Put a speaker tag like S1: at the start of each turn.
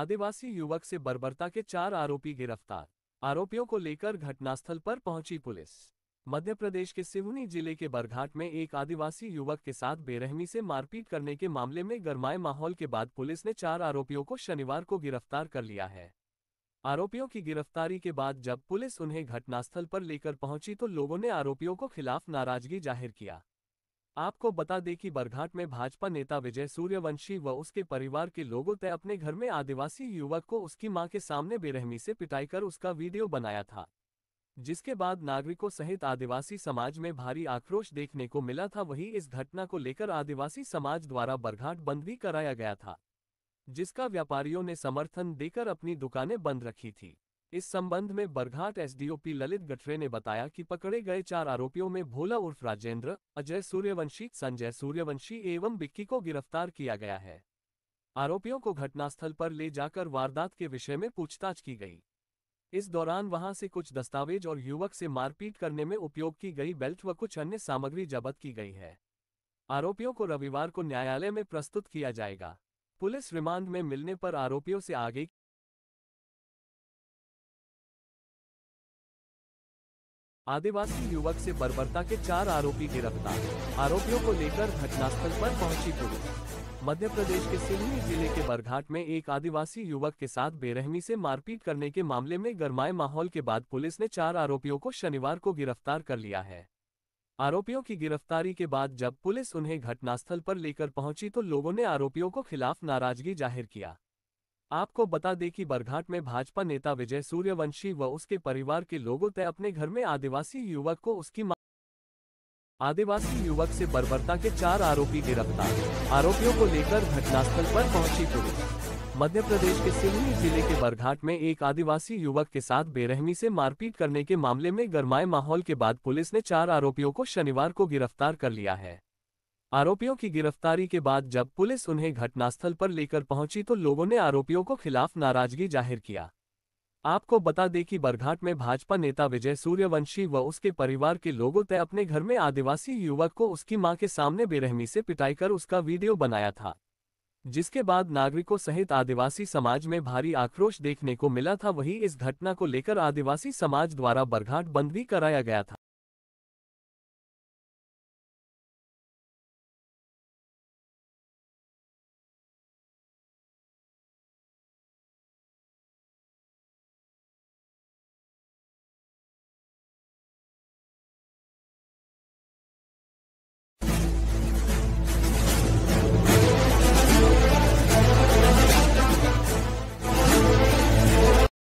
S1: आदिवासी युवक से बर्बरता के चार आरोपी गिरफ्तार आरोपियों को लेकर घटनास्थल पर पहुंची पुलिस मध्य प्रदेश के सिवनी जिले के बरघाट में एक आदिवासी युवक के साथ बेरहमी से मारपीट करने के मामले में गरमाए माहौल के बाद पुलिस ने चार आरोपियों को शनिवार को गिरफ्तार कर लिया है आरोपियों की गिरफ्तारी के बाद जब पुलिस उन्हें घटनास्थल पर लेकर पहुंची तो लोगों ने आरोपियों को खिलाफ नाराजगी जाहिर किया आपको बता दें कि बरघाट में भाजपा नेता विजय सूर्यवंशी व उसके परिवार के लोगों ने अपने घर में आदिवासी युवक को उसकी मां के सामने बेरहमी से पिटाई कर उसका वीडियो बनाया था जिसके बाद नागरिकों सहित आदिवासी समाज में भारी आक्रोश देखने को मिला था वहीं इस घटना को लेकर आदिवासी समाज द्वारा बरघाट बंद भी कराया गया था जिसका व्यापारियों ने समर्थन देकर अपनी दुकानें बंद रखी थी इस संबंध में बरघाट एसडीओपी ललित गठरे ने बताया कि पकड़े गए चार आरोपियों में भोला उर्फ राजेंद्र अजय सूर्यवंशी संजय सूर्यवंशी एवं बिक्की को गिरफ्तार किया गया है आरोपियों को घटनास्थल पर ले जाकर वारदात के विषय में पूछताछ की गई इस दौरान वहां से कुछ दस्तावेज और युवक से मारपीट करने में उपयोग की गई बेल्ट व कुछ अन्य सामग्री जब्त की गई है आरोपियों को रविवार को न्यायालय में प्रस्तुत किया जाएगा पुलिस रिमांड में मिलने पर आरोपियों से आगे आदिवासी युवक से बर्बरता के चार आरोपी गिरफ्तार आरोपियों को लेकर घटनास्थल पर पहुंची पुलिस मध्य प्रदेश के सिवनी जिले के बरघाट में एक आदिवासी युवक के साथ बेरहमी से मारपीट करने के मामले में गरमाए माहौल के बाद पुलिस ने चार आरोपियों को शनिवार को गिरफ्तार कर लिया है आरोपियों की गिरफ्तारी के बाद जब पुलिस उन्हें घटनास्थल पर लेकर पहुंची तो लोगों ने आरोपियों को खिलाफ नाराजगी जाहिर किया आपको बता दें कि बरघाट में भाजपा नेता विजय सूर्यवंशी व उसके परिवार के लोगों तय अपने घर में आदिवासी युवक को उसकी आदिवासी युवक से बर्बरता के चार आरोपी गिरफ्तार आरोपियों को लेकर घटनास्थल पर पहुंची पुलिस मध्य प्रदेश के सिवनी जिले के बरघाट में एक आदिवासी युवक के साथ बेरहमी से मारपीट करने के मामले में गरमाए माहौल के बाद पुलिस ने चार आरोपियों को शनिवार को गिरफ्तार कर लिया है आरोपियों की गिरफ्तारी के बाद जब पुलिस उन्हें घटनास्थल पर लेकर पहुंची तो लोगों ने आरोपियों को खिलाफ नाराजगी जाहिर किया आपको बता दें कि बरघाट में भाजपा नेता विजय सूर्यवंशी व उसके परिवार के लोगों ने अपने घर में आदिवासी युवक को उसकी मां के सामने बेरहमी से पिटाई कर उसका वीडियो बनाया था जिसके बाद नागरिकों सहित आदिवासी समाज में भारी आक्रोश देखने को मिला था वही इस घटना को लेकर आदिवासी समाज द्वारा बरघाट बंद भी कराया गया था